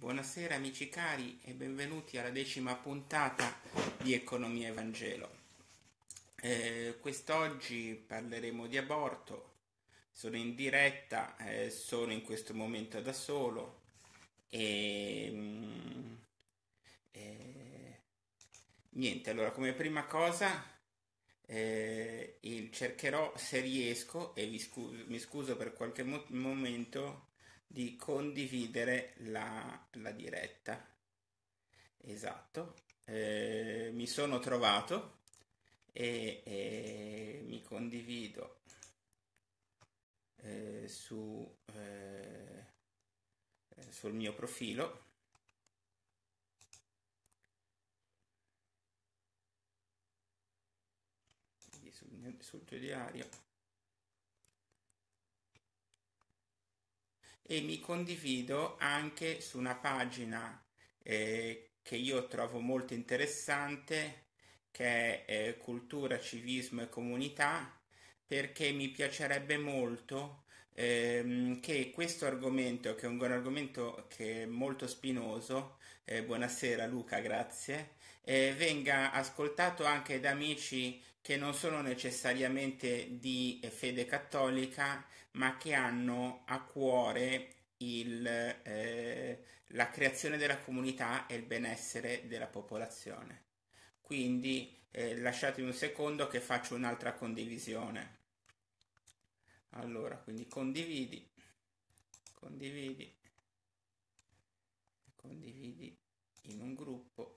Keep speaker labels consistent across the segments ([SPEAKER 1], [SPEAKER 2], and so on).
[SPEAKER 1] Buonasera amici cari e benvenuti alla decima puntata di Economia e Vangelo. Eh, quest'oggi parleremo di aborto, sono in diretta, eh, sono in questo momento da solo e mm, eh, niente, allora come prima cosa eh, cercherò se riesco e scu- mi scuso per qualche mo- momento di condividere la, la diretta. Esatto, eh, mi sono trovato e, e mi condivido eh, su, eh, sul mio profilo. Sul, sul tuo diario e mi condivido anche su una pagina eh, che io trovo molto interessante che è eh, Cultura, Civismo e Comunità perché mi piacerebbe molto ehm, che questo argomento, che è un argomento che è molto spinoso, eh, buonasera Luca, grazie, eh, venga ascoltato anche da amici che non sono necessariamente di eh, fede cattolica ma che hanno a cuore il, eh, la creazione della comunità e il benessere della popolazione. Quindi eh, lasciatemi un secondo che faccio un'altra condivisione. Allora, quindi condividi, condividi, condividi in un gruppo.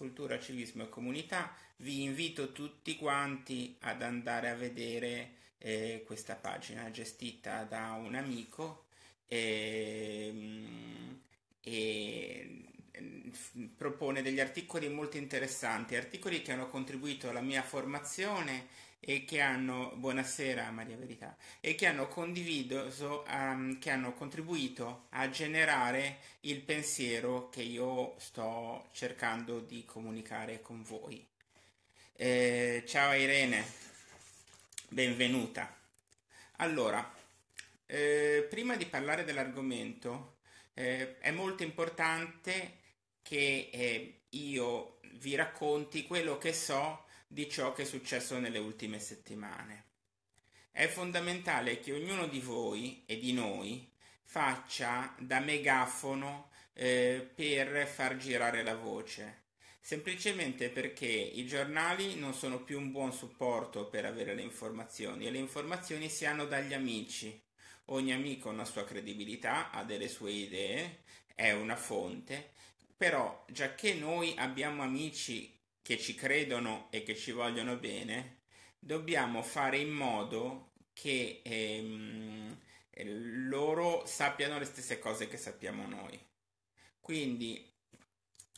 [SPEAKER 1] Cultura, Civismo e Comunità. Vi invito tutti quanti ad andare a vedere eh, questa pagina gestita da un amico ehm, e, e mm, propone degli articoli molto interessanti, articoli che hanno contribuito alla mia formazione e che hanno, buonasera Maria Verità, e che hanno condiviso, um, ehm, che hanno contribuito a generare il pensiero che io sto cercando di comunicare con voi. Eh, ciao Irene, benvenuta. Allora, eh, prima di parlare dell'argomento, eh, è molto importante che eh, io vi racconti quello che so di ciò che è successo nelle ultime settimane. È fondamentale che ognuno di voi e di noi faccia da megafono eh, per far girare la voce, semplicemente perché i giornali non sono più un buon supporto per avere le informazioni e le informazioni si hanno dagli amici. Ogni amico ha una sua credibilità, ha delle sue idee, è una fonte, però già che noi abbiamo amici che ci credono e che ci vogliono bene, dobbiamo fare in modo che ehm, loro sappiano le stesse cose che sappiamo noi. Quindi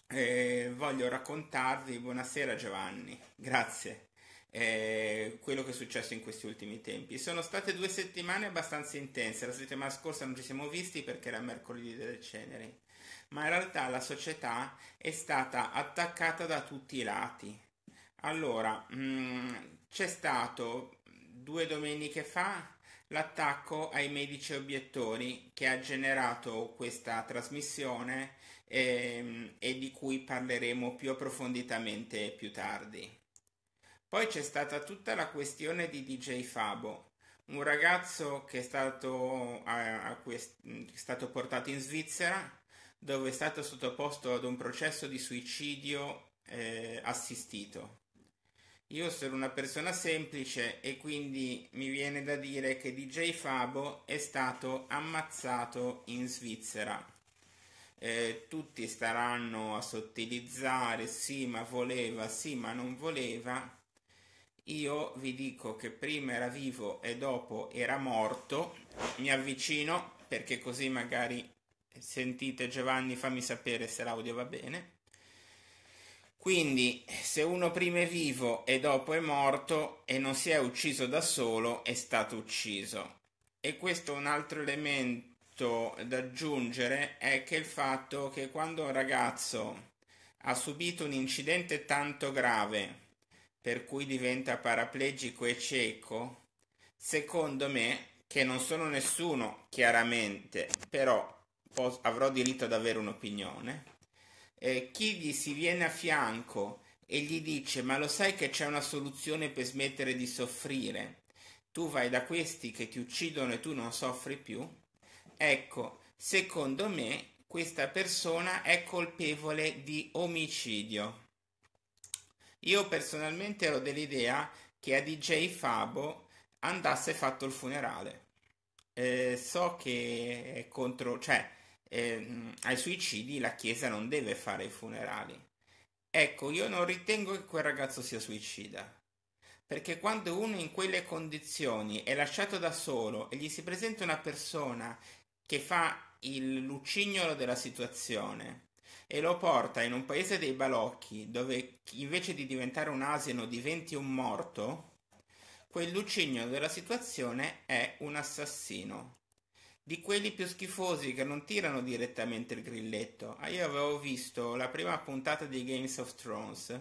[SPEAKER 1] eh, voglio raccontarvi, buonasera Giovanni, grazie, eh, quello che è successo in questi ultimi tempi. Sono state due settimane abbastanza intense, la settimana scorsa non ci siamo visti perché era mercoledì delle ceneri ma in realtà la società è stata attaccata da tutti i lati. Allora, mm, c'è stato due domeniche fa l'attacco ai medici obiettori che ha generato questa trasmissione e, ehm, e di cui parleremo più approfonditamente più tardi. Poi c'è stata tutta la questione di DJ Fabo, un ragazzo che è stato, a, eh, a quest, è stato portato in Svizzera dove è stato sottoposto ad un processo di suicidio eh, assistito. Io sono una persona semplice e quindi mi viene da dire che DJ Fabo è stato ammazzato in Svizzera. Eh, tutti staranno a sottilizzare sì ma voleva, sì ma non voleva. Io vi dico che prima era vivo e dopo era morto. Mi avvicino perché così magari sentite Giovanni fammi sapere se l'audio va bene. Quindi se uno prima è vivo e dopo è morto e non si è ucciso da solo è stato ucciso. E questo è un altro elemento da aggiungere è che il fatto che quando un ragazzo ha subito un incidente tanto grave per cui diventa paraplegico e cieco, secondo me, che non sono nessuno chiaramente, però avrò diritto ad avere un'opinione. Eh, chi gli si viene a fianco e gli dice ma lo sai che c'è una soluzione per smettere di soffrire, tu vai da questi che ti uccidono e tu non soffri più, ecco, secondo me questa persona è colpevole di omicidio. Io personalmente ero dell'idea che a DJ Fabo andasse fatto il funerale. Eh, so che è contro, cioè eh, ai suicidi la Chiesa non deve fare i funerali. Ecco, io non ritengo che quel ragazzo sia suicida, perché quando uno in quelle condizioni è lasciato da solo e gli si presenta una persona che fa il lucignolo della situazione e lo porta in un paese dei balocchi dove invece di diventare un asino diventi un morto, quel lucignolo della situazione è un assassino di quelli più schifosi che non tirano direttamente il grilletto. Ah, io avevo visto la prima puntata di Games of Thrones,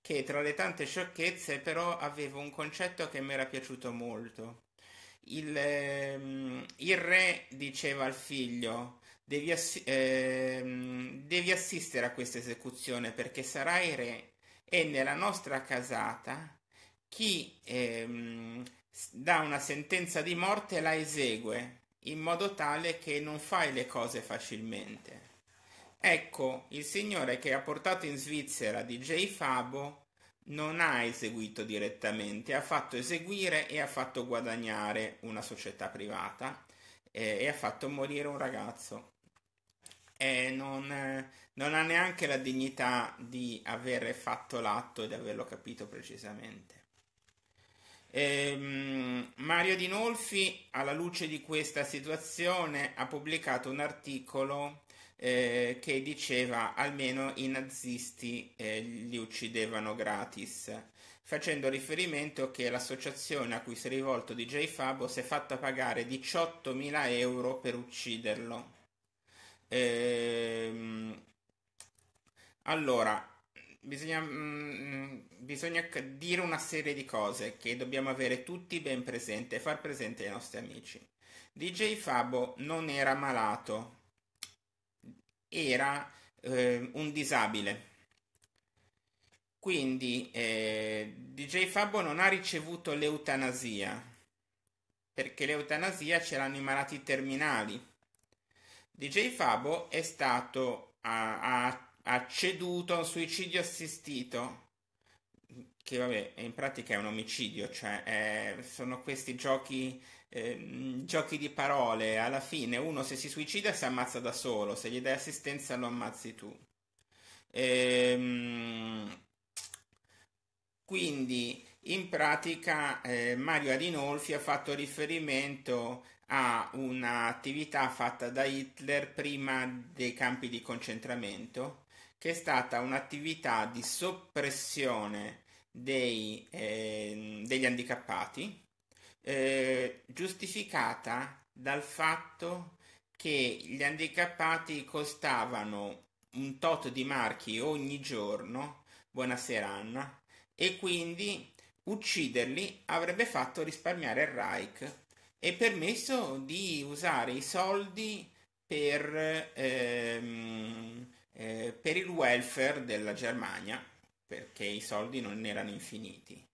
[SPEAKER 1] che tra le tante sciocchezze però aveva un concetto che mi era piaciuto molto. Il, ehm, il re diceva al figlio, devi, assi- ehm, devi assistere a questa esecuzione perché sarai re e nella nostra casata chi ehm, dà una sentenza di morte la esegue in modo tale che non fai le cose facilmente. Ecco, il signore che ha portato in Svizzera DJ Fabo non ha eseguito direttamente, ha fatto eseguire e ha fatto guadagnare una società privata eh, e ha fatto morire un ragazzo. E non, eh, non ha neanche la dignità di aver fatto l'atto e di averlo capito precisamente. Eh, Mario Dinolfi, alla luce di questa situazione, ha pubblicato un articolo eh, che diceva almeno i nazisti eh, li uccidevano gratis, facendo riferimento che l'associazione a cui si è rivolto DJ Fabo si è fatta pagare 18.000 euro per ucciderlo. Ehm, allora, bisogna, mh, mm, mm, bisogna dire una serie di cose che dobbiamo avere tutti ben presente e far presente ai nostri amici. DJ Fabo non era malato, era eh, un disabile. Quindi eh, DJ Fabo non ha ricevuto l'eutanasia, perché l'eutanasia c'erano i malati terminali. DJ Fabo è stato, ha, ha ha ceduto a un suicidio assistito che vabbè, in pratica è un omicidio, cioè è, eh, sono questi giochi, eh, giochi di parole, alla fine uno se si suicida si ammazza da solo, se gli dai assistenza lo ammazzi tu. Ehm, quindi in pratica eh, Mario Adinolfi ha fatto riferimento a un'attività fatta da Hitler prima dei campi di concentramento che è stata un'attività di soppressione dei, eh, degli handicappati eh, giustificata dal fatto che gli handicappati costavano un tot di marchi ogni giorno, buonasera Anna, e quindi ucciderli avrebbe fatto risparmiare il Reich e permesso di usare i soldi per ehm, eh, per il welfare della Germania, perché i soldi non erano infiniti.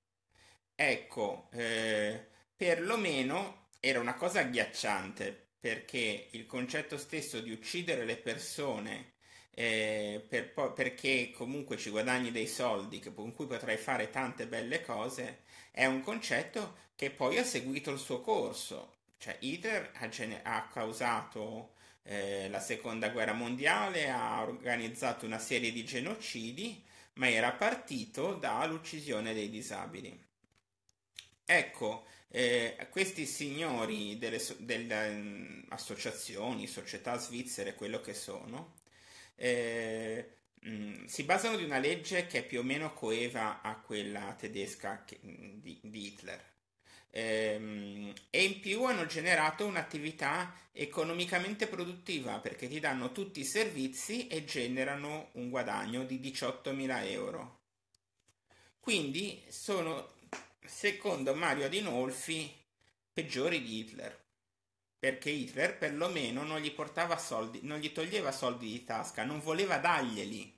[SPEAKER 1] Ecco, eh, perlomeno era una cosa agghiacciante, perché il concetto stesso di uccidere le persone eh, per po- perché comunque ci guadagni dei soldi che, con cui potrai fare tante belle cose, è un concetto che poi ha seguito il suo corso. Cioè, Hitler ha, gene- ha causato eh, la seconda guerra mondiale, ha organizzato una serie di genocidi, ma era partito dall'uccisione dei disabili. Ecco, eh, questi signori delle, delle, mm, associazioni, società svizzere, quello che sono, eh, mm, si basano di una legge che è più o meno coeva a quella tedesca che, mm, di, di Hitler Ehm, e in più hanno generato un'attività economicamente produttiva perché ti danno tutti i servizi e generano un guadagno di 18.000 euro. Quindi sono, secondo Mario Adinolfi, peggiori di Hitler. Perché Hitler perlomeno non gli portava soldi, non gli toglieva soldi di tasca, non voleva darglieli.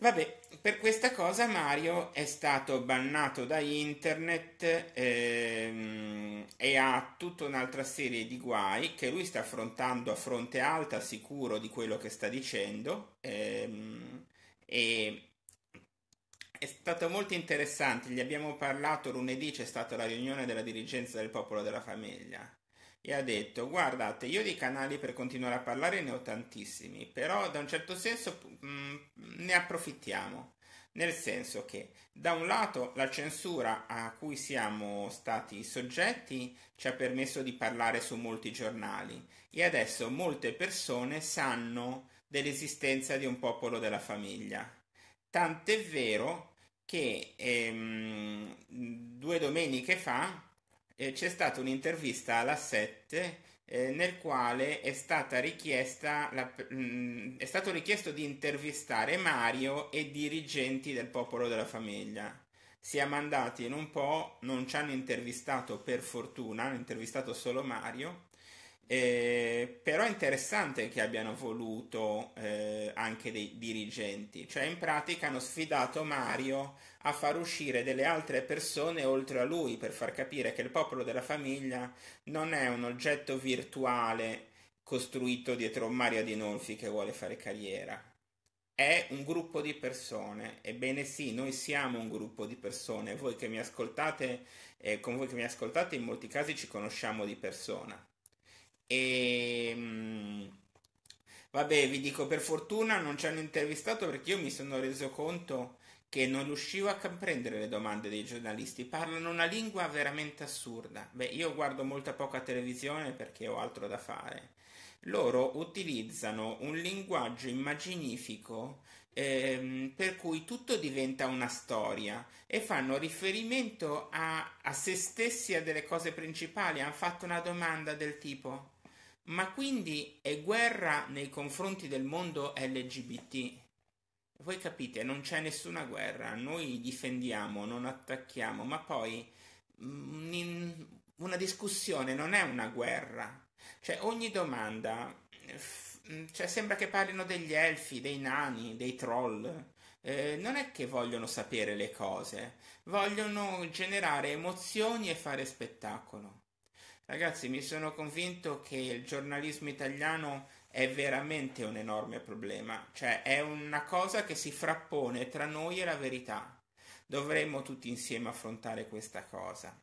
[SPEAKER 1] Vabbè, per questa cosa Mario è stato bannato da internet ehm, e ha tutta un'altra serie di guai che lui sta affrontando a fronte alta, sicuro di quello che sta dicendo. Ehm, e è stato molto interessante, gli abbiamo parlato lunedì, c'è stata la riunione della dirigenza del popolo della famiglia e ha detto guardate io di canali per continuare a parlare ne ho tantissimi però da un certo senso mh, mm, ne approfittiamo nel senso che da un lato la censura a cui siamo stati soggetti ci ha permesso di parlare su molti giornali e adesso molte persone sanno dell'esistenza di un popolo della famiglia tant'è vero che ehm, due domeniche fa eh, c'è stata un'intervista alla 7 eh, nel quale è, la, mh, mm, è stato richiesto di intervistare Mario e dirigenti del popolo della famiglia. Siamo andati in un po', non ci hanno intervistato per fortuna, hanno intervistato solo Mario, eh, però è interessante che abbiano voluto eh, anche dei dirigenti, cioè in pratica hanno sfidato Mario a far uscire delle altre persone oltre a lui per far capire che il popolo della famiglia non è un oggetto virtuale costruito dietro Mario Adinolfi che vuole fare carriera. È un gruppo di persone, ebbene sì, noi siamo un gruppo di persone, voi che mi ascoltate, eh, con voi che mi ascoltate in molti casi ci conosciamo di persona. E... Ehm, Mh, Vabbè, vi dico, per fortuna non ci hanno intervistato perché io mi sono reso conto che non riuscivo a comprendere le domande dei giornalisti, parlano una lingua veramente assurda. Beh, io guardo molta poca televisione perché ho altro da fare. Loro utilizzano un linguaggio immaginifico ehm, per cui tutto diventa una storia e fanno riferimento a, a se stessi a delle cose principali. Hanno fatto una domanda del tipo: Ma quindi è guerra nei confronti del mondo LGBT? voi capite, non c'è nessuna guerra, noi difendiamo, non attacchiamo, ma poi mm, una discussione non è una guerra. Cioè, ogni domanda, mm, cioè, sembra che parlino degli elfi, dei nani, dei troll. Eh, non è che vogliono sapere le cose, vogliono generare emozioni e fare spettacolo. Ragazzi, mi sono convinto che il giornalismo italiano è veramente un enorme problema, cioè è una cosa che si frappone tra noi e la verità. Dovremmo tutti insieme affrontare questa cosa.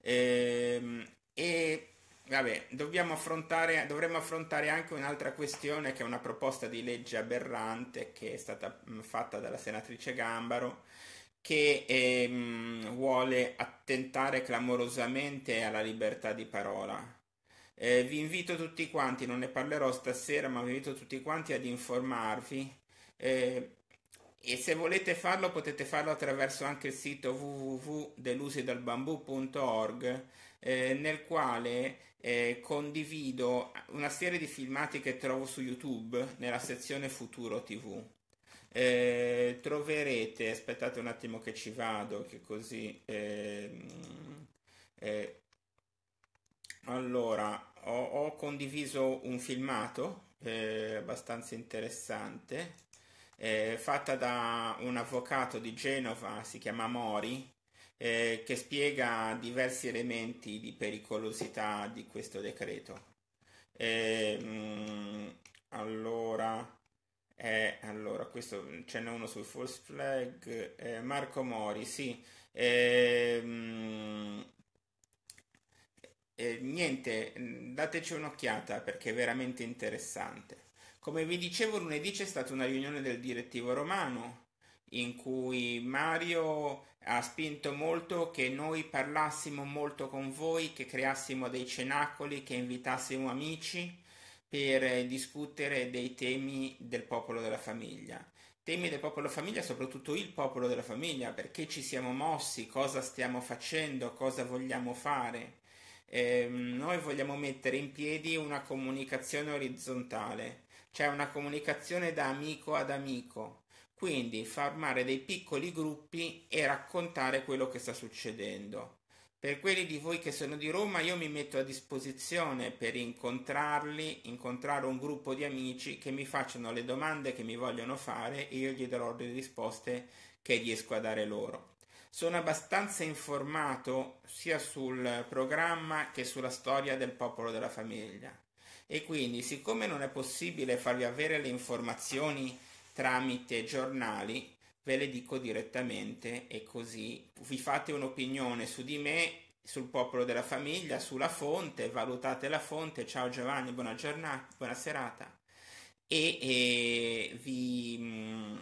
[SPEAKER 1] Ehm, e vabbè, dobbiamo affrontare, dovremmo affrontare anche un'altra questione che è una proposta di legge aberrante che è stata mm, fatta dalla senatrice Gambaro che ehm, vuole attentare clamorosamente alla libertà di parola eh, vi invito tutti quanti, non ne parlerò stasera, ma vi invito tutti quanti ad informarvi. Eh, e se volete farlo potete farlo attraverso anche il sito www.delusidalbambù.org eh, nel quale eh, condivido una serie di filmati che trovo su YouTube nella sezione Futuro TV. Eh, troverete, aspettate un attimo che ci vado, che così... Ehm, eh, allora, ho, ho condiviso un filmato eh, abbastanza interessante, eh, fatta da un avvocato di Genova, si chiama Mori, eh, che spiega diversi elementi di pericolosità di questo decreto. Mh, ehm, allora... Eh, allora, questo ce n'è uno sul false flag. Eh, Marco Mori, sì. Eh, mh, eh, niente, mm, dateci un'occhiata perché è veramente interessante. Come vi dicevo, lunedì c'è stata una riunione del direttivo romano in cui Mario ha spinto molto che noi parlassimo molto con voi, che creassimo dei cenacoli, che invitassimo amici per eh, discutere dei temi del popolo della famiglia. Temi del popolo famiglia, soprattutto il popolo della famiglia, perché ci siamo mossi, cosa stiamo facendo, cosa vogliamo fare eh, noi vogliamo mettere in piedi una comunicazione orizzontale, cioè una comunicazione da amico ad amico, quindi formare dei piccoli gruppi e raccontare quello che sta succedendo. Per quelli di voi che sono di Roma, io mi metto a disposizione per incontrarli, incontrare un gruppo di amici che mi facciano le domande che mi vogliono fare e io gli darò le risposte che riesco a dare loro sono abbastanza informato sia sul programma che sulla storia del popolo della famiglia e quindi siccome non è possibile farvi avere le informazioni tramite giornali, ve le dico direttamente e così vi fate un'opinione su di me, sul popolo della famiglia, sulla fonte, valutate la fonte, ciao Giovanni, buona giornata, buona serata e, e vi, mh, mm,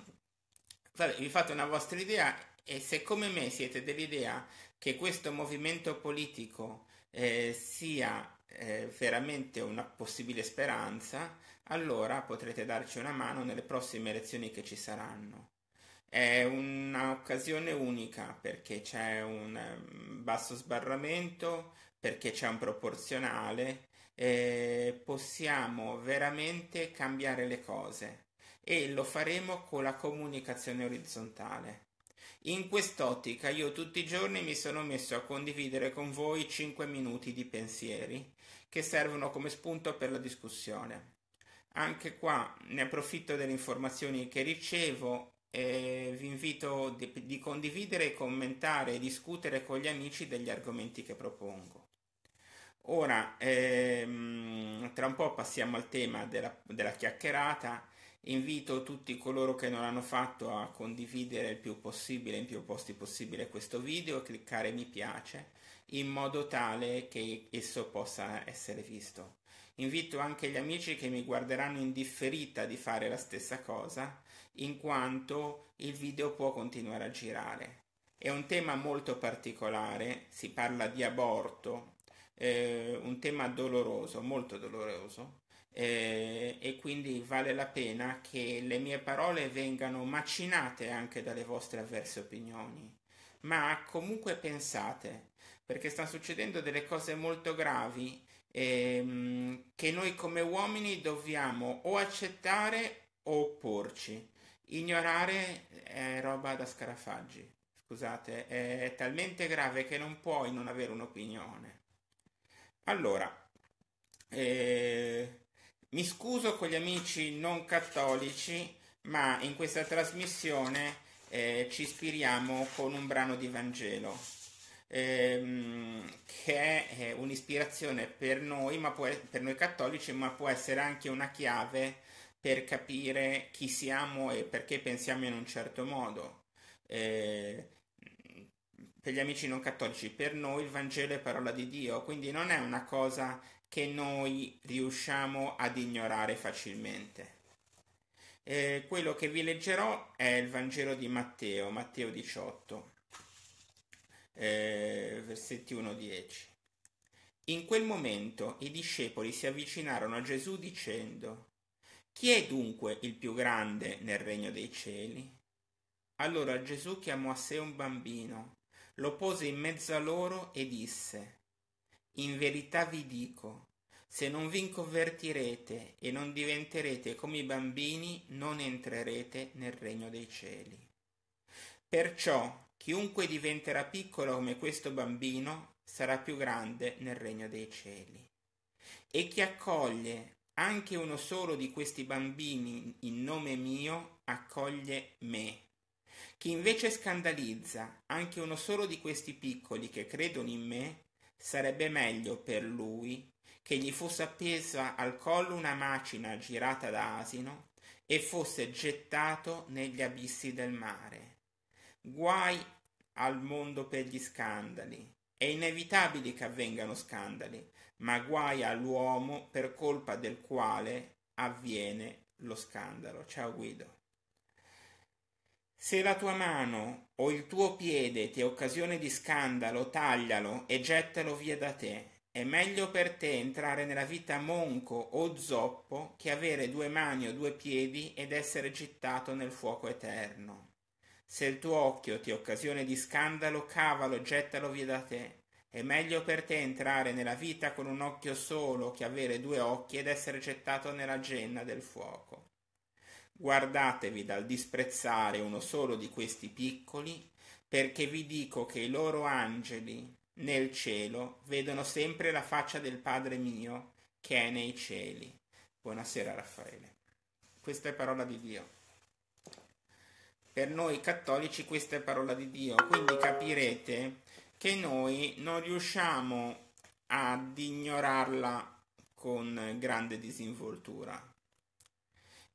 [SPEAKER 1] vabbè, vi fate una vostra idea e se come me siete dell'idea che questo movimento politico eh, sia eh, veramente una possibile speranza, allora potrete darci una mano nelle prossime elezioni che ci saranno. È un'occasione unica perché c'è un mm, basso sbarramento, perché c'è un proporzionale, eh, possiamo veramente cambiare le cose e lo faremo con la comunicazione orizzontale. In quest'ottica io tutti i giorni mi sono messo a condividere con voi 5 minuti di pensieri che servono come spunto per la discussione. Anche qua ne approfitto delle informazioni che ricevo e vi invito di, di condividere, commentare e discutere con gli amici degli argomenti che propongo. Ora, ehm, tra un po' passiamo al tema della, della chiacchierata Invito tutti coloro che non l'hanno fatto a condividere il più possibile, in più posti possibile questo video e cliccare mi piace in modo tale che esso possa essere visto. Invito anche gli amici che mi guarderanno in differita di fare la stessa cosa, in quanto il video può continuare a girare. È un tema molto particolare, si parla di aborto, eh, un tema doloroso, molto doloroso, eh, e quindi vale la pena che le mie parole vengano macinate anche dalle vostre avverse opinioni, ma comunque pensate, perché stanno succedendo delle cose molto gravi ehm, che noi come uomini dobbiamo o accettare o opporci. Ignorare è roba da scarafaggi, scusate, è, talmente grave che non puoi non avere un'opinione. Allora, eh, mi scuso con gli amici non cattolici, ma in questa trasmissione eh, ci ispiriamo con un brano di Vangelo, ehm, che è un'ispirazione per noi, può, per noi cattolici, ma può essere anche una chiave per capire chi siamo e perché pensiamo in un certo modo. Eh, per gli amici non cattolici, per noi il Vangelo è parola di Dio, quindi non è una cosa che noi riusciamo ad ignorare facilmente. Eh, quello che vi leggerò è il Vangelo di Matteo, Matteo 18, eh, versetti 1-10. In quel momento i discepoli si avvicinarono a Gesù dicendo, Chi è dunque il più grande nel regno dei cieli? Allora Gesù chiamò a sé un bambino, lo pose in mezzo a loro e disse, in verità vi dico, se non vi convertirete e non diventerete come i bambini, non entrerete nel regno dei cieli. Perciò chiunque diventerà piccolo come questo bambino sarà più grande nel regno dei cieli. E chi accoglie anche uno solo di questi bambini in nome mio, accoglie me. Chi invece scandalizza anche uno solo di questi piccoli che credono in me, Sarebbe meglio per lui che gli fosse appesa al collo una macina girata da asino e fosse gettato negli abissi del mare. Guai al mondo per gli scandali. È inevitabile che avvengano scandali, ma guai all'uomo per colpa del quale avviene lo scandalo. Ciao Guido. Se la tua mano o il tuo piede ti è occasione di scandalo, taglialo e gettalo via da te. È meglio per te entrare nella vita monco o zoppo che avere due mani o due piedi ed essere gittato nel fuoco eterno. Se il tuo occhio ti è occasione di scandalo, cavalo e gettalo via da te. È meglio per te entrare nella vita con un occhio solo che avere due occhi ed essere gettato nella genna del fuoco. Guardatevi dal disprezzare uno solo di questi piccoli, perché vi dico che i loro angeli nel cielo vedono sempre la faccia del Padre mio che è nei cieli. Buonasera Raffaele. Questa è parola di Dio. Per noi cattolici questa è parola di Dio, quindi capirete che noi non riusciamo ad ignorarla con grande disinvoltura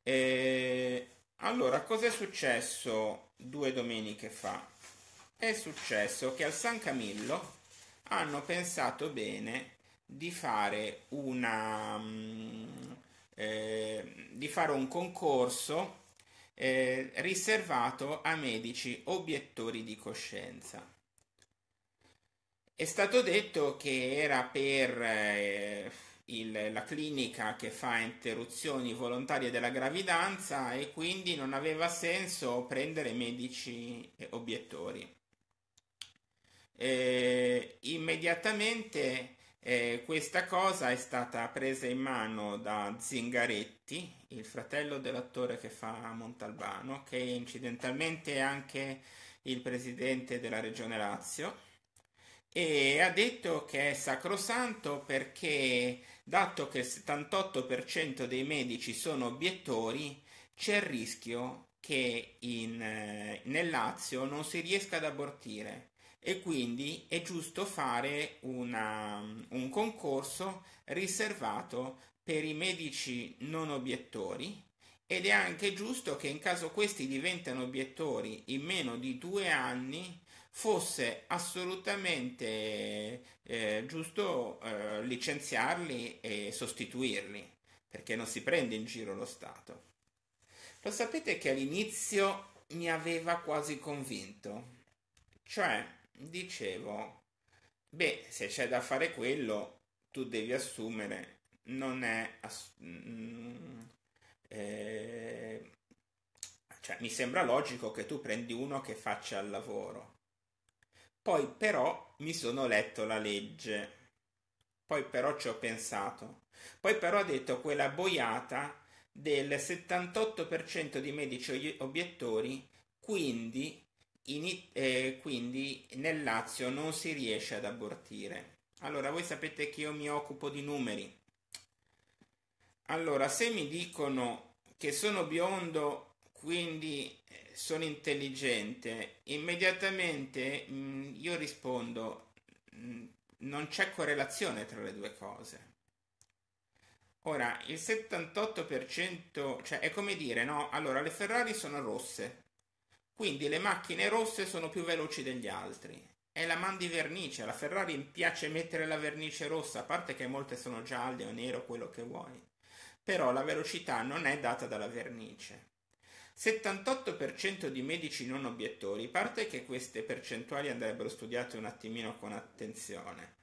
[SPEAKER 1] e allora, cos'è successo due domeniche fa? È successo che al San Camillo hanno pensato bene di fare una mm, eh, di fare un concorso eh, riservato a medici obiettori di coscienza. È stato detto che era per eh, il, la clinica che fa interruzioni volontarie della gravidanza e quindi non aveva senso prendere medici obiettori. Eh, immediatamente eh, questa cosa è stata presa in mano da Zingaretti, il fratello dell'attore che fa Montalbano, che incidentalmente è anche il presidente della regione Lazio, e ha detto che è sacrosanto perché Dato che il 78% per cento dei medici sono obiettori, c'è il rischio che in, eh, nel Lazio non si riesca ad abortire e quindi è giusto fare una, un concorso riservato per i medici non obiettori ed è anche giusto che in caso questi diventano obiettori in meno di due anni fosse assolutamente eh, giusto eh, licenziarli e sostituirli, perché non si prende in giro lo Stato. Lo sapete che all'inizio mi aveva quasi convinto, cioè dicevo, beh, se c'è da fare quello, tu devi assumere, non è... Ass- mm, eh, cioè, mi sembra logico che tu prendi uno che faccia il lavoro. Poi però mi sono letto la legge. Poi però ci ho pensato. Poi però ha detto quella boiata del 78% di medici obiettori, quindi, in, eh, quindi nel Lazio non si riesce ad abortire. Allora, voi sapete che io mi occupo di numeri. Allora, se mi dicono che sono biondo, quindi sono intelligente, immediatamente mh, mm, io rispondo, mh, mm, non c'è correlazione tra le due cose. Ora, il 78%, cioè è come dire, no? Allora, le Ferrari sono rosse, quindi le macchine rosse sono più veloci degli altri. È la man di vernice, alla Ferrari piace mettere la vernice rossa, a parte che molte sono gialle o nero, quello che vuoi. Però la velocità non è data dalla vernice. 78% di medici non obiettori, parte che queste percentuali andrebbero studiate un attimino con attenzione.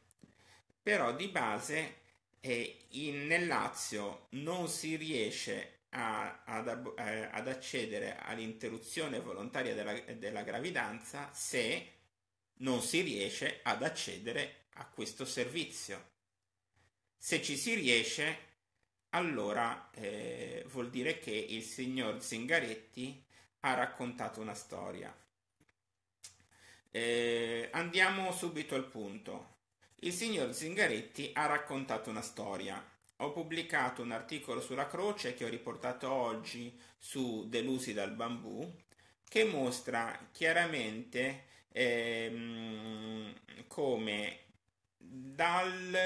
[SPEAKER 1] Però di base eh, in, nel Lazio non si riesce a, ad, eh, ad, accedere all'interruzione volontaria della, della gravidanza se non si riesce ad accedere a questo servizio. Se ci si riesce, allora eh, vuol dire che il signor Zingaretti ha raccontato una storia. Eh, andiamo subito al punto. Il signor Zingaretti ha raccontato una storia. Ho pubblicato un articolo sulla croce che ho riportato oggi su Delusi dal bambù che mostra chiaramente ehm, come dal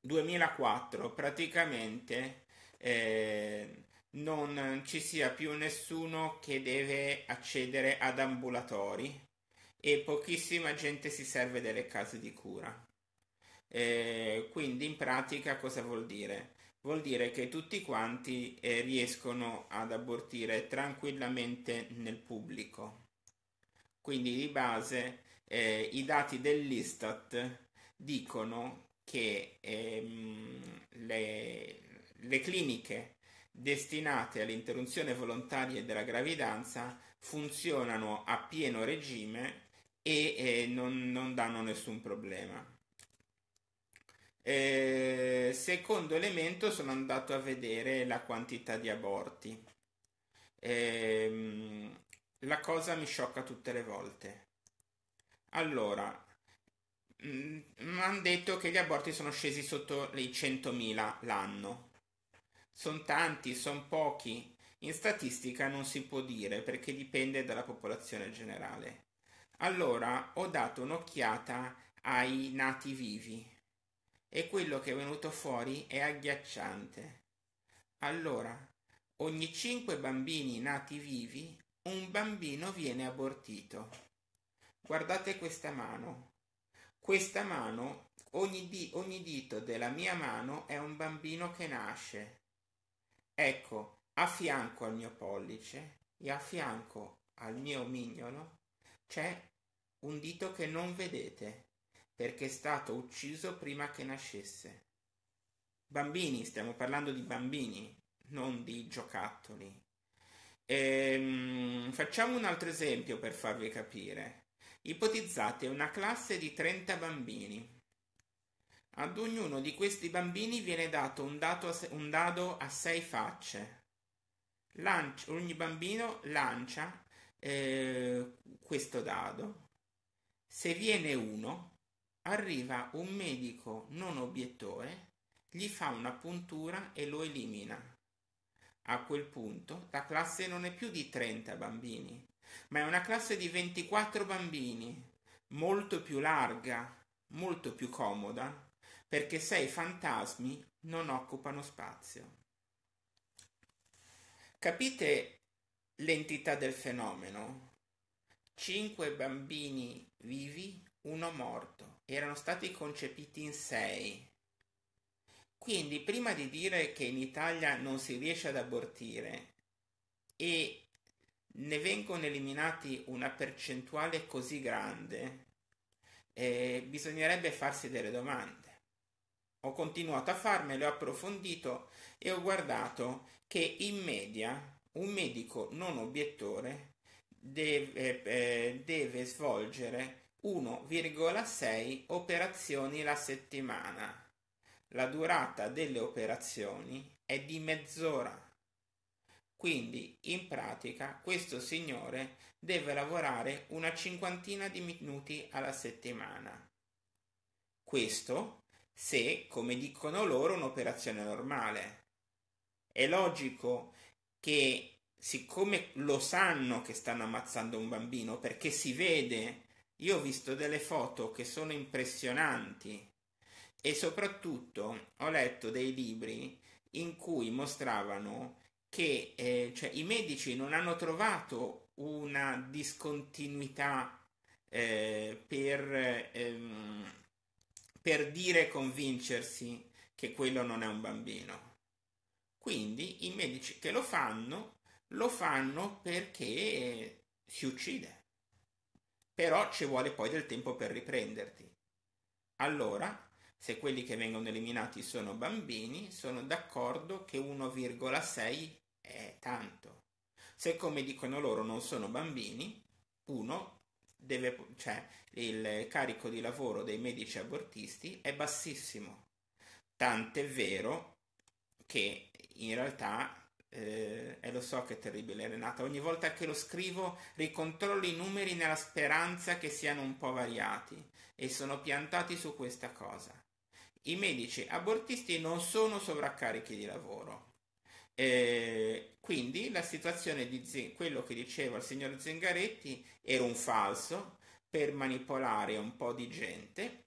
[SPEAKER 1] 2004 praticamente eh, non ci sia più nessuno che deve accedere ad ambulatori e pochissima gente si serve delle case di cura. Eh, quindi in pratica cosa vuol dire? Vuol dire che tutti quanti eh, riescono ad abortire tranquillamente nel pubblico. Quindi di base eh, i dati dell'Istat dicono che ehm, le, le cliniche destinate all'interruzione volontaria della gravidanza funzionano a pieno regime e eh, non, non, danno nessun problema. Eh, secondo elemento sono andato a vedere la quantità di aborti. Eh, la cosa mi sciocca tutte le volte. Allora, mi mm, hanno detto che gli aborti sono scesi sotto le 100.000 l'anno. Sono tanti, sono pochi. In statistica non si può dire perché dipende dalla popolazione generale. Allora ho dato un'occhiata ai nati vivi e quello che è venuto fuori è agghiacciante. Allora, ogni 5 bambini nati vivi, un bambino viene abortito. Guardate questa mano, questa mano, ogni, di, ogni dito della mia mano è un bambino che nasce. Ecco, a fianco al mio pollice e a fianco al mio mignolo c'è un dito che non vedete, perché è stato ucciso prima che nascesse. Bambini, stiamo parlando di bambini, non di giocattoli. Ehm, facciamo un altro esempio per farvi capire. Ipotizzate una classe di 30 bambini. Ad ognuno di questi bambini viene dato un, a se- un dado a sei facce. Lancia, ogni bambino lancia eh, questo dado. Se viene uno, arriva un medico non obiettore, gli fa una puntura e lo elimina. A quel punto la classe non è più di 30 bambini, ma è una classe di 24 bambini, molto più larga, molto più comoda, perché sei fantasmi non occupano spazio. Capite l'entità del fenomeno? Cinque bambini vivi, uno morto. Erano stati concepiti in sei. Quindi prima di dire che in Italia non si riesce ad abortire e ne vengono eliminati una percentuale così grande, eh, bisognerebbe farsi delle domande. Ho continuato a farmele, ho approfondito e ho guardato che in media un medico non obiettore deve, eh, deve svolgere 1,6 operazioni la settimana. La durata delle operazioni è di mezz'ora. Quindi, in pratica, questo signore deve lavorare una cinquantina di minuti alla settimana. Questo se, come dicono loro, un'operazione normale. È logico che, siccome lo sanno che stanno ammazzando un bambino, perché si vede, io ho visto delle foto che sono impressionanti e soprattutto ho letto dei libri in cui mostravano che eh, cioè, i medici non hanno trovato una discontinuità eh, per, ehm, per dire e convincersi che quello non è un bambino. Quindi i medici che lo fanno lo fanno perché si uccide, però ci vuole poi del tempo per riprenderti. Allora, se quelli che vengono eliminati sono bambini, sono d'accordo che 1,6 è tanto. Se come dicono loro non sono bambini, uno deve, cioè il carico di lavoro dei medici abortisti è bassissimo. Tant'è vero che in realtà, eh, e lo so che è terribile Renata, ogni volta che lo scrivo ricontrollo i numeri nella speranza che siano un po' variati e sono piantati su questa cosa. I medici abortisti non sono sovraccarichi di lavoro, eh, quindi la situazione di Z- quello che diceva il signor Zingaretti era un falso per manipolare un po' di gente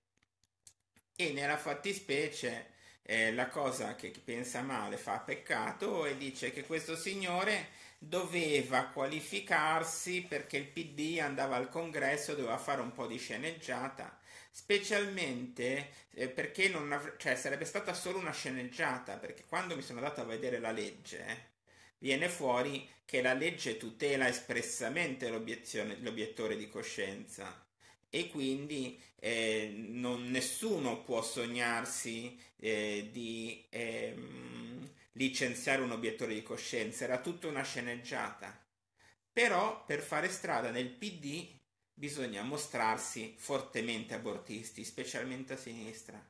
[SPEAKER 1] e nella fattispecie eh, la cosa che chi pensa male fa peccato e dice che questo signore doveva qualificarsi perché il PD andava al congresso, doveva fare un po' di sceneggiata specialmente eh, perché non av- cioè, sarebbe stata solo una sceneggiata, perché quando mi sono andato a vedere la legge viene fuori che la legge tutela espressamente l'obiettore di coscienza e quindi eh, non, nessuno può sognarsi eh, di ehm, licenziare un obiettore di coscienza, era tutta una sceneggiata. Però per fare strada nel PD Bisogna mostrarsi fortemente abortisti, specialmente a sinistra.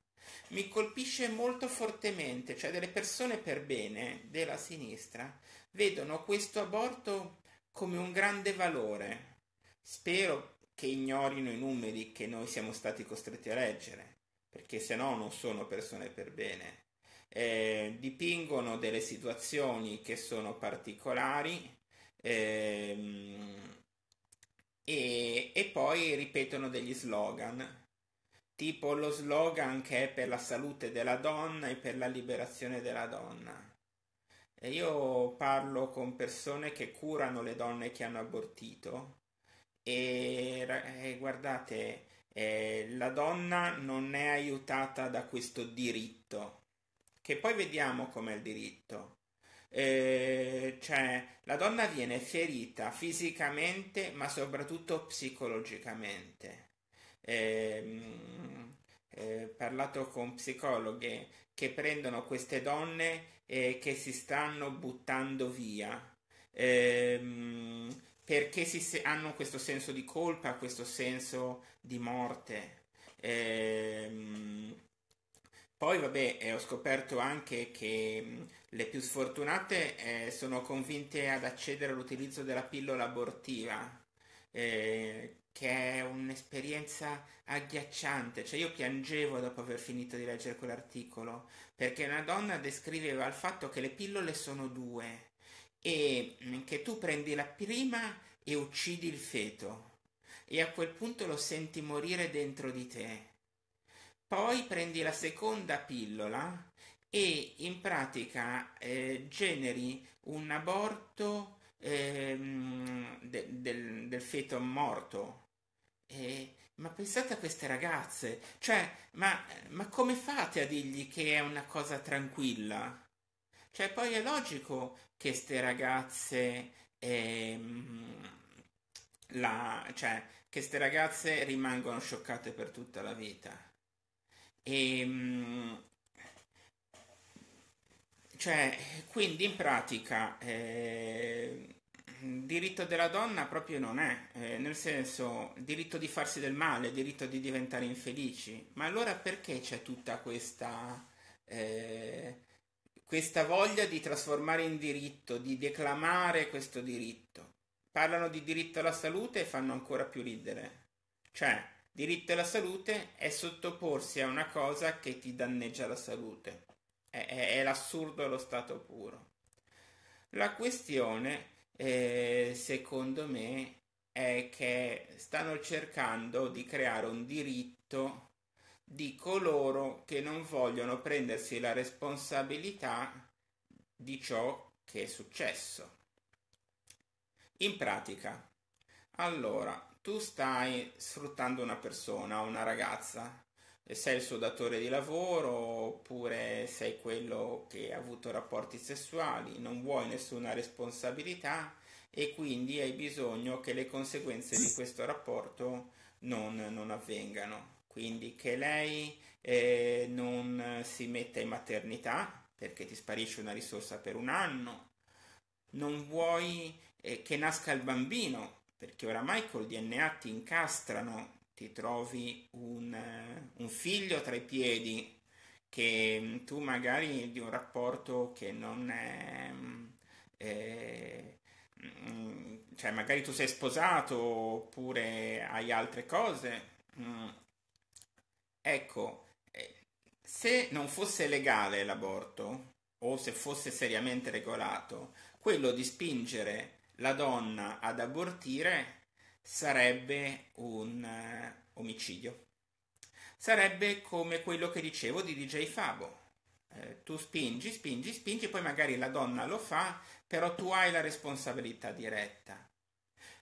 [SPEAKER 1] Mi colpisce molto fortemente, cioè delle persone per bene della sinistra vedono questo aborto come un grande valore. Spero che ignorino i numeri che noi siamo stati costretti a leggere, perché se no non sono persone per bene. Eh, dipingono delle situazioni che sono particolari. Ehm, e, e poi ripetono degli slogan tipo lo slogan che è per la salute della donna e per la liberazione della donna. E io parlo con persone che curano le donne che hanno abortito e, e guardate, eh, la donna non è aiutata da questo diritto, che poi vediamo com'è il diritto. Eh, cioè, la donna viene ferita fisicamente, ma soprattutto psicologicamente. Eh, eh, parlato con psicologhe che prendono queste donne e che si stanno buttando via. Ehm, perché si, hanno questo senso di colpa, questo senso di morte. Ehm, poi vabbè, eh, ho scoperto anche che mh, mm, le più sfortunate eh, sono convinte ad accedere all'utilizzo della pillola abortiva, eh, che è un'esperienza agghiacciante. Cioè io piangevo dopo aver finito di leggere quell'articolo, perché una donna descriveva il fatto che le pillole sono due e mh, mm, che tu prendi la prima e uccidi il feto e a quel punto lo senti morire dentro di te poi prendi la seconda pillola e in pratica eh, generi un aborto ehm, de, del, del, feto morto. Eh, ma pensate a queste ragazze, cioè, ma, ma come fate a dirgli che è una cosa tranquilla? Cioè, poi è logico che queste ragazze, ehm, cioè, ragazze rimangono scioccate per tutta la vita. E, ehm, cioè, quindi in pratica eh, diritto della donna proprio non è, eh, nel senso diritto di farsi del male, diritto di diventare infelici. Ma allora perché c'è tutta questa, eh, questa voglia di trasformare in diritto, di declamare questo diritto? Parlano di diritto alla salute e fanno ancora più ridere. Cioè, Diritto alla salute è sottoporsi a una cosa che ti danneggia la salute. È, è, è l'assurdo allo stato puro. La questione, eh, secondo me, è che stanno cercando di creare un diritto di coloro che non vogliono prendersi la responsabilità di ciò che è successo. In pratica, allora, tu stai sfruttando una persona, una ragazza, sei il suo datore di lavoro oppure sei quello che ha avuto rapporti sessuali, non vuoi nessuna responsabilità e quindi hai bisogno che le conseguenze di questo rapporto non, non avvengano. Quindi che lei eh, non si metta in maternità perché ti sparisce una risorsa per un anno, non vuoi eh, che nasca il bambino perché oramai col DNA ti incastrano, ti trovi un, eh, un figlio tra i piedi che mm, tu magari di un rapporto che non è, è mm, eh, mm, cioè magari tu sei sposato oppure hai altre cose. Ecco, eh, se non fosse legale l'aborto o se fosse seriamente regolato, quello di spingere la donna ad abortire sarebbe un uh, omicidio. Sarebbe come quello che dicevo di DJ Fabo. Eh, tu spingi, spingi, spingi, poi magari la donna lo fa, però tu hai la responsabilità diretta.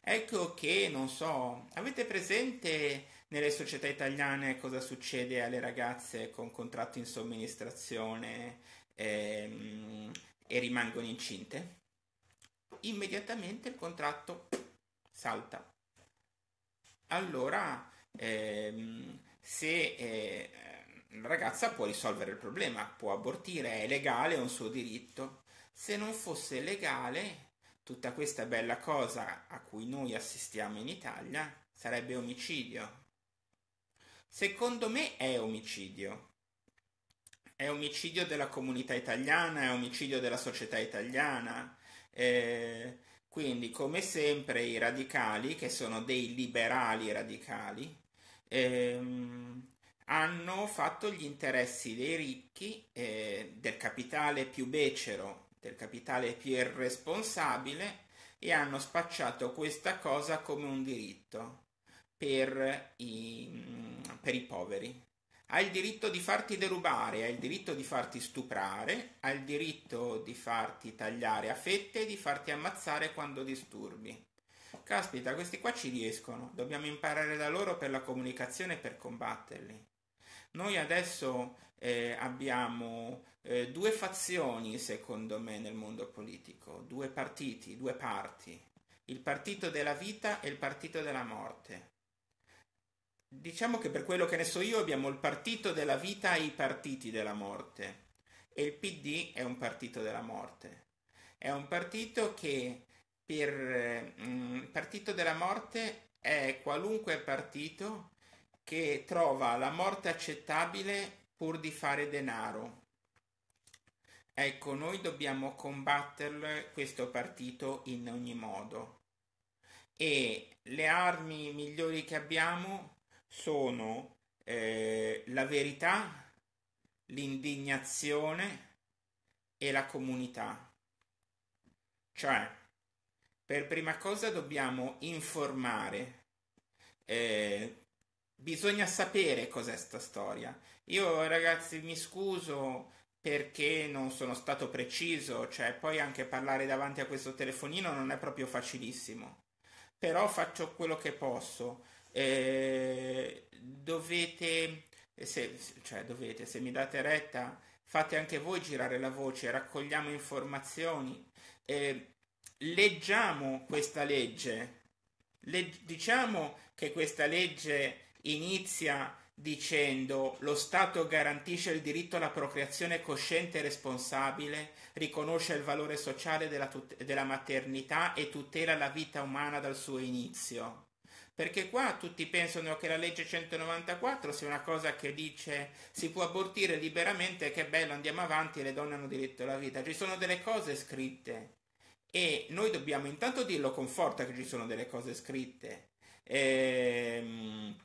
[SPEAKER 1] Ecco che, non so, avete presente nelle società italiane cosa succede alle ragazze con contratto in somministrazione ehm, e rimangono incinte? immediatamente il contratto salta. Allora, ehm, se eh, la ragazza può risolvere il problema, può abortire, è legale, è un suo diritto. Se non fosse legale, tutta questa bella cosa a cui noi assistiamo in Italia sarebbe omicidio. Secondo me è omicidio. È omicidio della comunità italiana, è omicidio della società italiana, eh, quindi, come sempre, i radicali, che sono dei liberali radicali, ehm, hanno fatto gli interessi dei ricchi, eh, del capitale più becero, del capitale più irresponsabile e hanno spacciato questa cosa come un diritto per i, per i poveri hai il diritto di farti derubare, hai il diritto di farti stuprare, hai il diritto di farti tagliare a fette e di farti ammazzare quando disturbi. Caspita, questi qua ci riescono, dobbiamo imparare da loro per la comunicazione e per combatterli. Noi adesso eh, abbiamo eh, due fazioni, secondo me, nel mondo politico, due partiti, due parti, il partito della vita e il partito della morte. Diciamo che per quello che ne so io abbiamo il partito della vita e i partiti della morte e il PD è un partito della morte. È un partito che per mm, il partito della morte è qualunque partito che trova la morte accettabile pur di fare denaro. Ecco, noi dobbiamo combattere questo partito in ogni modo e le armi migliori che abbiamo sono eh, la verità, l'indignazione e la comunità. Cioè, per prima cosa dobbiamo informare. Eh, bisogna sapere cos'è sta storia. Io ragazzi mi scuso perché non sono stato preciso, cioè poi anche parlare davanti a questo telefonino non è proprio facilissimo. Però faccio quello che posso eh, dovete, se, cioè dovete, se mi date retta, fate anche voi girare la voce, raccogliamo informazioni, eh, leggiamo questa legge, le, diciamo che questa legge inizia dicendo lo Stato garantisce il diritto alla procreazione cosciente e responsabile, riconosce il valore sociale della, tut- della maternità e tutela la vita umana dal suo inizio. Perché qua tutti pensano che la legge 194 sia una cosa che dice si può abortire liberamente, che bello, andiamo avanti, le donne hanno diritto alla vita. Ci sono delle cose scritte e noi dobbiamo intanto dirlo con forza che ci sono delle cose scritte. Ehm,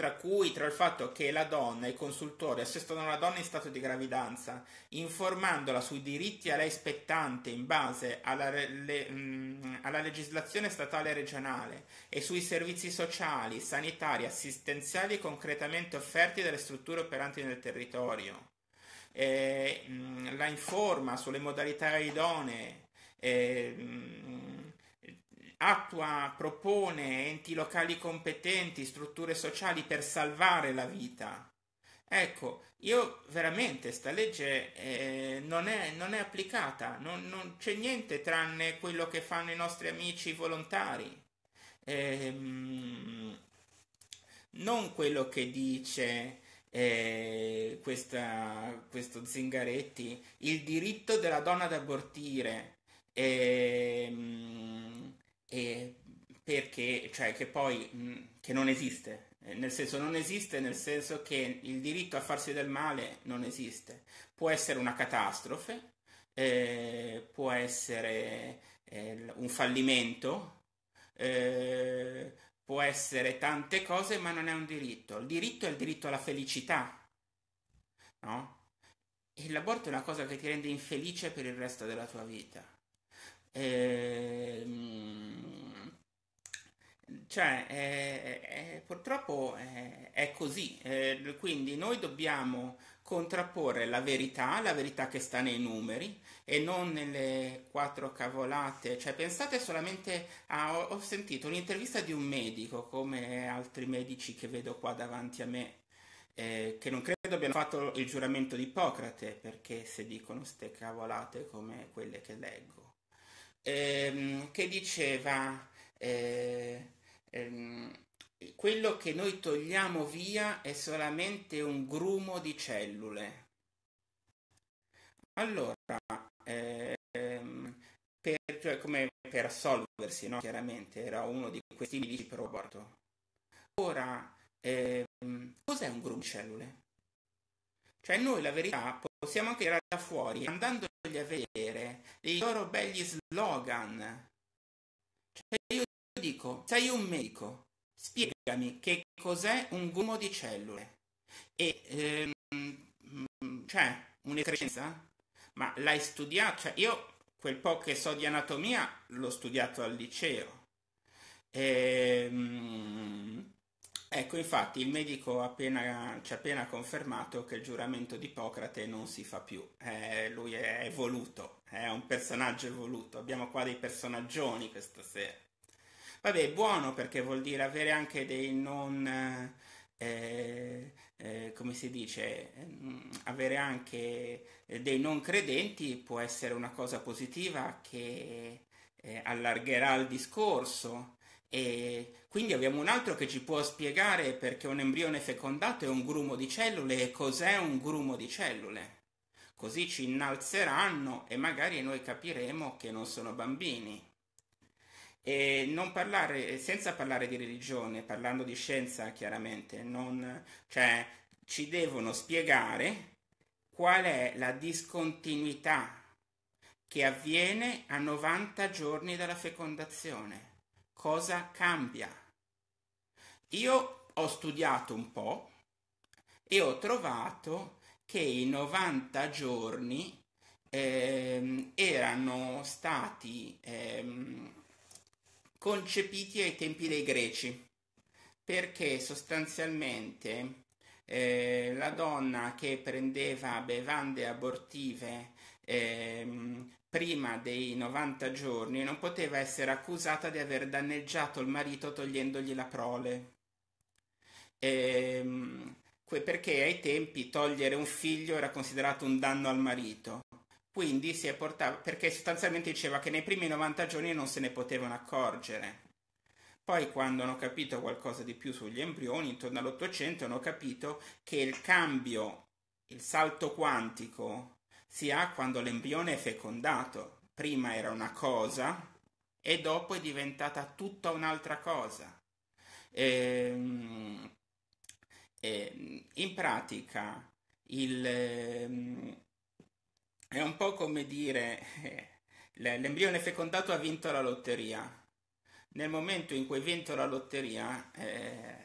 [SPEAKER 1] tra cui tra il fatto che la donna e i consultori assestano la donna in stato di gravidanza, informandola sui diritti a lei spettanti in base alla, le, mh, mm, alla legislazione statale e regionale e sui servizi sociali, sanitari, assistenziali concretamente offerti dalle strutture operanti nel territorio. E, mh, mm, la informa sulle modalità idonee. E, mh, mm, attua, propone enti locali competenti, strutture sociali per salvare la vita. Ecco, io veramente questa legge eh, non, è, non, è, applicata, non, non, c'è niente tranne quello che fanno i nostri amici volontari. Eh, non quello che dice eh, questa, questo Zingaretti, il diritto della donna ad abortire. Eh, e perché, cioè, che poi mh, mm, che non esiste, eh, nel senso non esiste nel senso che il diritto a farsi del male non esiste. Può essere una catastrofe, eh, può essere eh, un fallimento, eh, può essere tante cose, ma non è un diritto. Il diritto è il diritto alla felicità, no? E l'aborto è una cosa che ti rende infelice per il resto della tua vita. Ehm, cioè, è, è, purtroppo è, è così, eh, quindi noi dobbiamo contrapporre la verità, la verità che sta nei numeri e non nelle quattro cavolate, cioè pensate solamente a, ho sentito un'intervista di un medico come altri medici che vedo qua davanti a me, eh, che non credo abbiano fatto il giuramento di Ippocrate perché se dicono ste cavolate come quelle che leggo ehm, che diceva eh, ehm, quello che noi togliamo via è solamente un grumo di cellule. Allora, ehm, per, cioè, come per assolversi, no? chiaramente era uno di questi medici per aborto. Ora, ehm, cos'è un grumo di cellule? Cioè noi la verità possiamo anche tirare da fuori andandogli a vedere dei loro belli slogan. Cioè io dico, sei un medico, spiegami che cos'è un gommo di cellule. E ehm, mm, cioè, un'escrescenza? Ma l'hai studiato? Cioè, io quel po' che so di anatomia l'ho studiato al liceo. Ehm, Ecco, infatti, il medico appena, ci ha appena confermato che il giuramento di Ippocrate non si fa più. Eh, lui è evoluto, è un personaggio evoluto. Abbiamo qua dei personaggioni questa sera. Vabbè, buono perché vuol dire avere anche dei non... Eh, eh, eh come si dice, mm, avere anche eh, dei non credenti può essere una cosa positiva che eh, allargherà il discorso, e quindi abbiamo un altro che ci può spiegare perché un embrione fecondato è un grumo di cellule e cos'è un grumo di cellule. Così ci innalzeranno e magari noi capiremo che non sono bambini. E non parlare, senza parlare di religione, parlando di scienza chiaramente, non, cioè, ci devono spiegare qual è la discontinuità che avviene a 90 giorni dalla fecondazione cosa cambia? Io ho studiato un po' e ho trovato che i 90 giorni ehm, erano stati ehm, concepiti ai tempi dei greci perché sostanzialmente eh, la donna che prendeva bevande abortive ehm, prima dei 90 giorni non poteva essere accusata di aver danneggiato il marito togliendogli la prole. Ehm, perché ai tempi togliere un figlio era considerato un danno al marito. Quindi si è portato, perché sostanzialmente diceva che nei primi 90 giorni non se ne potevano accorgere. Poi quando hanno capito qualcosa di più sugli embrioni, intorno all'Ottocento, hanno capito che il cambio, il salto quantico si ha quando l'embrione è fecondato. Prima era una cosa e dopo è diventata tutta un'altra cosa. E, ehm, e, ehm, in pratica il, ehm, è un po' come dire l'embrione fecondato ha vinto la lotteria. Nel momento in cui hai vinto la lotteria eh,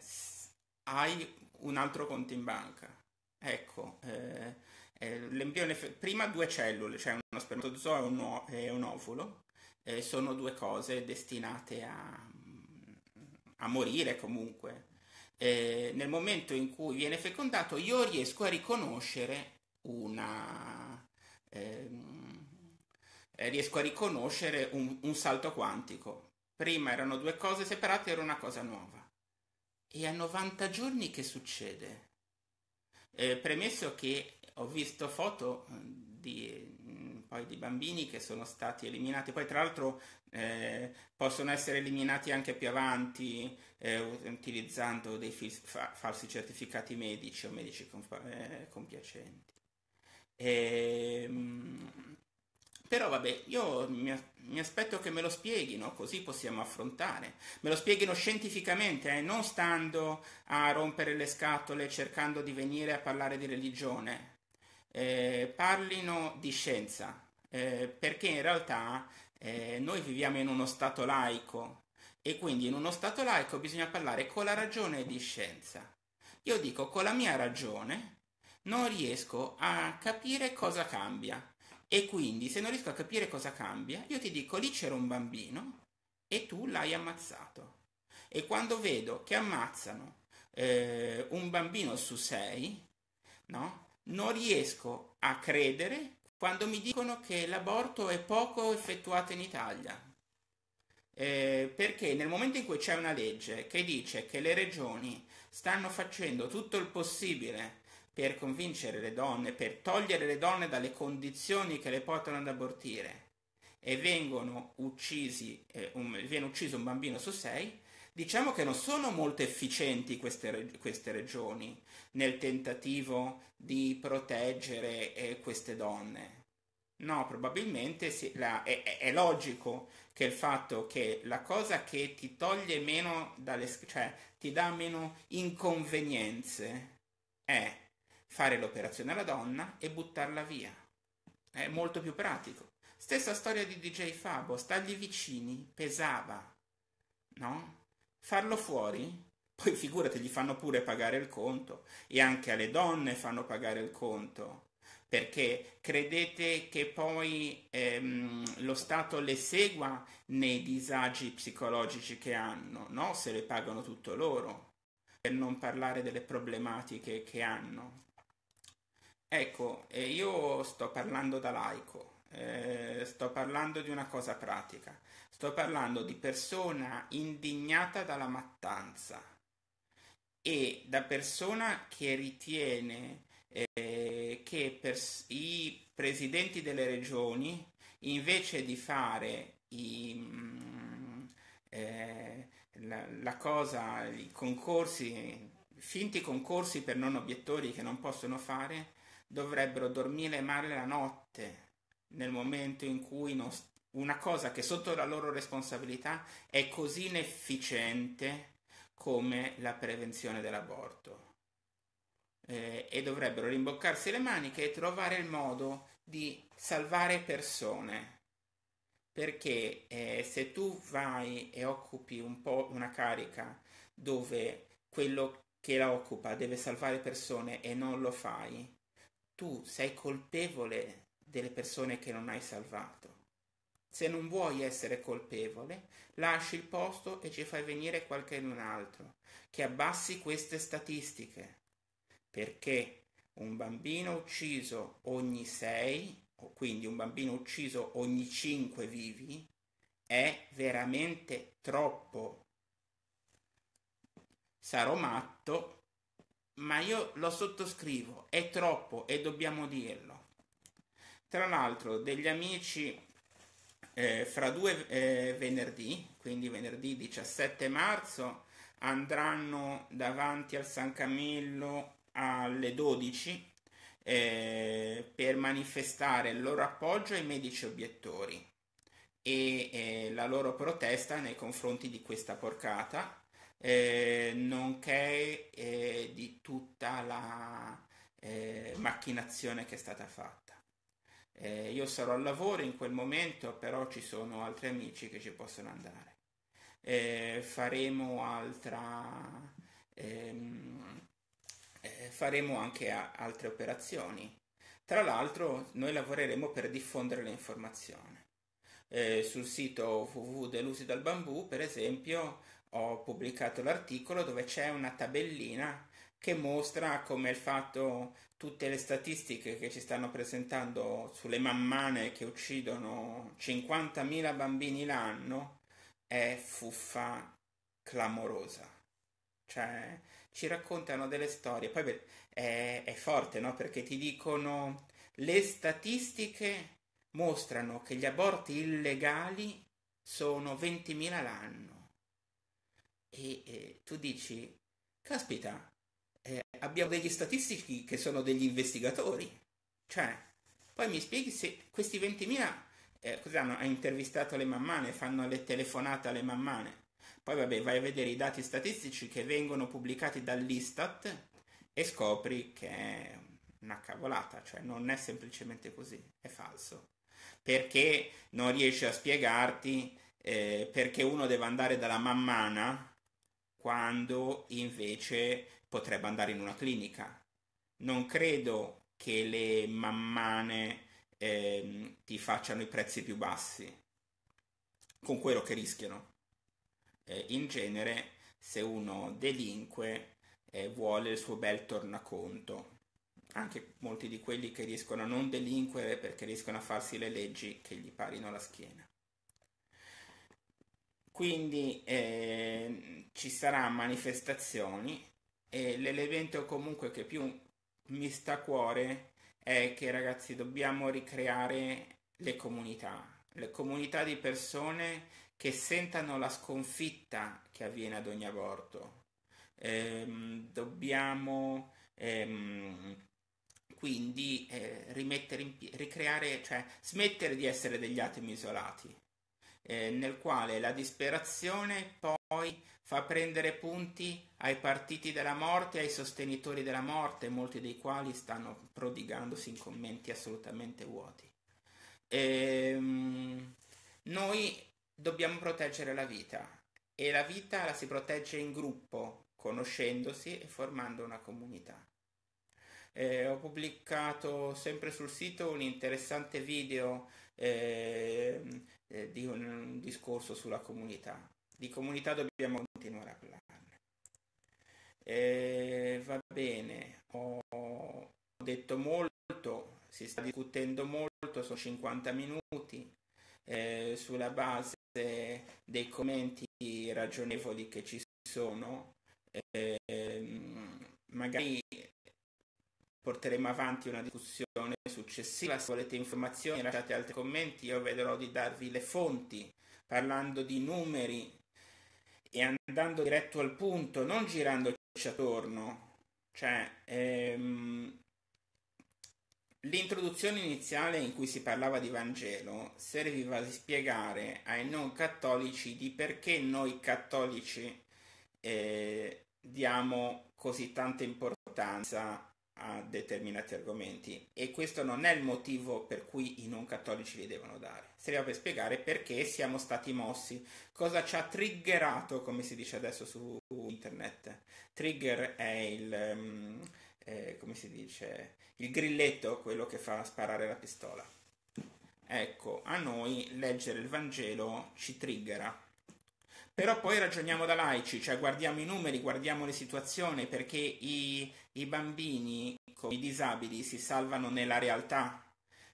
[SPEAKER 1] hai un altro conto in banca. Ecco, eh, eh, l'embrione fe- prima due cellule, cioè uno spermatozoo e un, o- e un ovulo, eh, sono due cose destinate a, a morire comunque. Eh, nel momento in cui viene fecondato io riesco a riconoscere una... Ehm, eh, riesco a riconoscere un, un salto quantico. Prima erano due cose separate, era una cosa nuova. E a 90 giorni che succede? Eh, premesso che ho visto foto mm, di, mm, poi di bambini che sono stati eliminati, poi tra l'altro eh, possono essere eliminati anche più avanti eh, utilizzando dei fa- falsi certificati medici o medici compa- eh, compiacenti. E, ehm, però vabbè, io mi, aspetto che me lo spieghino, così possiamo affrontare. Me lo spieghino scientificamente, eh, non stando a rompere le scatole cercando di venire a parlare di religione. Eh, parlino di scienza, eh, perché in realtà eh, noi viviamo in uno stato laico e quindi in uno stato laico bisogna parlare con la ragione di scienza. Io dico con la mia ragione non riesco a capire cosa cambia e quindi se non riesco a capire cosa cambia, io ti dico lì c'era un bambino e tu l'hai ammazzato. E quando vedo che ammazzano eh, un bambino su sei, no? non riesco a credere quando mi dicono che l'aborto è poco effettuato in Italia. Eh, perché nel momento in cui c'è una legge che dice che le regioni stanno facendo tutto il possibile per convincere le donne, per togliere le donne dalle condizioni che le portano ad abortire e vengono uccisi, eh, un, viene ucciso un bambino su sei, diciamo che non sono molto efficienti queste, queste regioni nel tentativo di proteggere eh, queste donne. No, probabilmente si, la, è, è, logico che il fatto che la cosa che ti toglie meno dalle, cioè ti dà meno inconvenienze è fare l'operazione alla donna e buttarla via. È molto più pratico. Stessa storia di DJ Fabo, stargli vicini pesava, no? Farlo fuori, poi figurati, gli fanno pure pagare il conto e anche alle donne fanno pagare il conto. Perché credete che poi ehm, lo Stato le segua nei disagi psicologici che hanno? No, se le pagano tutto loro, per non parlare delle problematiche che hanno. Ecco, io sto parlando da laico, eh, sto parlando di una cosa pratica, sto parlando di persona indignata dalla mattanza e da persona che ritiene eh, che pers- i presidenti delle regioni invece di fare i, mh, mm, eh, la, la cosa, i concorsi, finti concorsi per non obiettori che non possono fare, dovrebbero dormire male la notte nel momento in cui una cosa che sotto la loro responsabilità è così inefficiente come la prevenzione dell'aborto. Eh, e dovrebbero rimboccarsi le maniche e trovare il modo di salvare persone. Perché eh, se tu vai e occupi un po' una carica dove quello che la occupa deve salvare persone e non lo fai, tu sei colpevole delle persone che non hai salvato. Se non vuoi essere colpevole, lasci il posto e ci fai venire qualcun altro, che abbassi queste statistiche. Perché un bambino ucciso ogni sei, o quindi un bambino ucciso ogni cinque vivi, è veramente troppo. Sarò matto ma io lo sottoscrivo, è troppo e dobbiamo dirlo. Tra l'altro degli amici eh, fra due eh, venerdì, quindi venerdì 17 marzo, andranno davanti al San Camillo alle 12 eh, per manifestare il loro appoggio ai medici obiettori e eh, la loro protesta nei confronti di questa porcata eh, nonché eh, di tutta la eh, macchinazione che è stata fatta. Eh, io sarò al lavoro in quel momento, però ci sono altri amici che ci possono andare. Eh, faremo altra... Ehm, faremo anche altre operazioni. Tra l'altro noi lavoreremo per diffondere l'informazione. Eh, sul sito www.delusidalbambù per esempio, ho pubblicato l'articolo dove c'è una tabellina che mostra come il fatto tutte le statistiche che ci stanno presentando sulle mammane che uccidono 50.000 bambini l'anno è fuffa clamorosa. Cioè, ci raccontano delle storie, poi beh, è, è forte, no? Perché ti dicono le statistiche mostrano che gli aborti illegali sono 20.000 l'anno e eh, tu dici, caspita, eh, abbiamo degli statistici che sono degli investigatori. Cioè, poi mi spieghi se questi 20.000 eh, cosa hanno? Ha intervistato le mammane, fanno le telefonate alle mammane. Poi vabbè, vai a vedere i dati statistici che vengono pubblicati dall'Istat e scopri che è una cavolata, cioè non è semplicemente così, è falso. Perché non riesci a spiegarti eh, perché uno deve andare dalla mammana quando invece potrebbe andare in una clinica. Non credo che le mammane eh, ti facciano i prezzi più bassi con quello che rischiano. Eh, in genere, se uno delinque, eh, vuole il suo bel tornaconto. Anche molti di quelli che riescono a non delinquere perché riescono a farsi le leggi che gli parino la schiena. Quindi eh, ci saranno manifestazioni e l'elemento comunque che più mi sta a cuore è che ragazzi dobbiamo ricreare le comunità, le comunità di persone che sentano la sconfitta che avviene ad ogni aborto. Ehm, dobbiamo ehm, quindi eh, rimettere in, ricreare, cioè smettere di essere degli atomi isolati eh, nel quale la disperazione poi fa prendere punti ai partiti della morte, ai sostenitori della morte, molti dei quali stanno prodigandosi in commenti assolutamente vuoti. Ehm, noi dobbiamo proteggere la vita e la vita la si protegge in gruppo, conoscendosi e formando una comunità. Eh, ho pubblicato sempre sul sito un interessante video Ehm, eh, di un, un discorso sulla comunità. Di comunità dobbiamo continuare a parlare. Eh, va bene, ho detto molto, si sta discutendo molto, sono 50 minuti, eh, sulla base dei commenti ragionevoli che ci sono, ehm, magari porteremo avanti una discussione successiva. Se volete informazioni lasciate altri commenti, io vedrò di darvi le fonti parlando di numeri e andando diretto al punto, non girandoci attorno. Cioè, ehm, l'introduzione iniziale in cui si parlava di Vangelo serviva a spiegare ai non cattolici di perché noi cattolici eh, diamo così tanta importanza a determinati argomenti e questo non è il motivo per cui i non cattolici li devono dare. Serve per spiegare perché siamo stati mossi, cosa ci ha triggerato, come si dice adesso su internet. Trigger è il, um, eh, come si dice, il grilletto, quello che fa sparare la pistola. Ecco, a noi leggere il Vangelo ci triggera. Però poi ragioniamo da laici, cioè guardiamo i numeri, guardiamo le situazioni, perché i i bambini con i disabili si salvano nella realtà,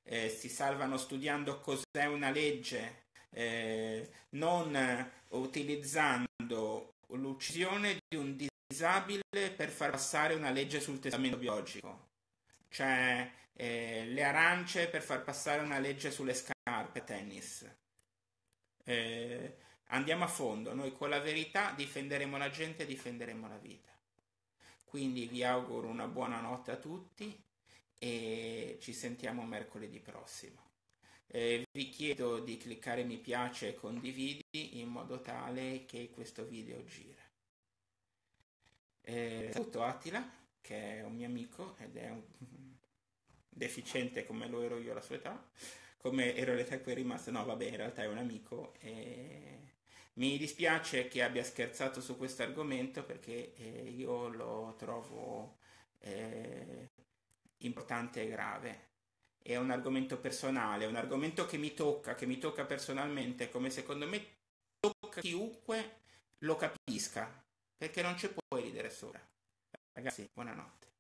[SPEAKER 1] eh, si salvano studiando cos'è una legge, eh, non utilizzando l'uccisione di un disabile per far passare una legge sul testamento biologico, cioè eh, le arance per far passare una legge sulle scarpe tennis. Eh, andiamo a fondo, noi con la verità difenderemo la gente e difenderemo la vita. Quindi vi auguro una buona notte a tutti e ci sentiamo mercoledì prossimo. Eh, vi chiedo di cliccare mi piace e condividi in modo tale che questo video gira. Eh, saluto Attila, che è un mio amico ed è un deficiente come lo ero io alla sua età, come ero all'età in cui è rimasto, no vabbè in realtà è un amico e mi dispiace che abbia scherzato su questo argomento perché eh, io lo trovo eh, importante e grave. È un argomento personale, un argomento che mi tocca, che mi tocca personalmente, come secondo me tocca chiunque lo capisca, perché non ci puoi ridere sopra. Ragazzi, buonanotte.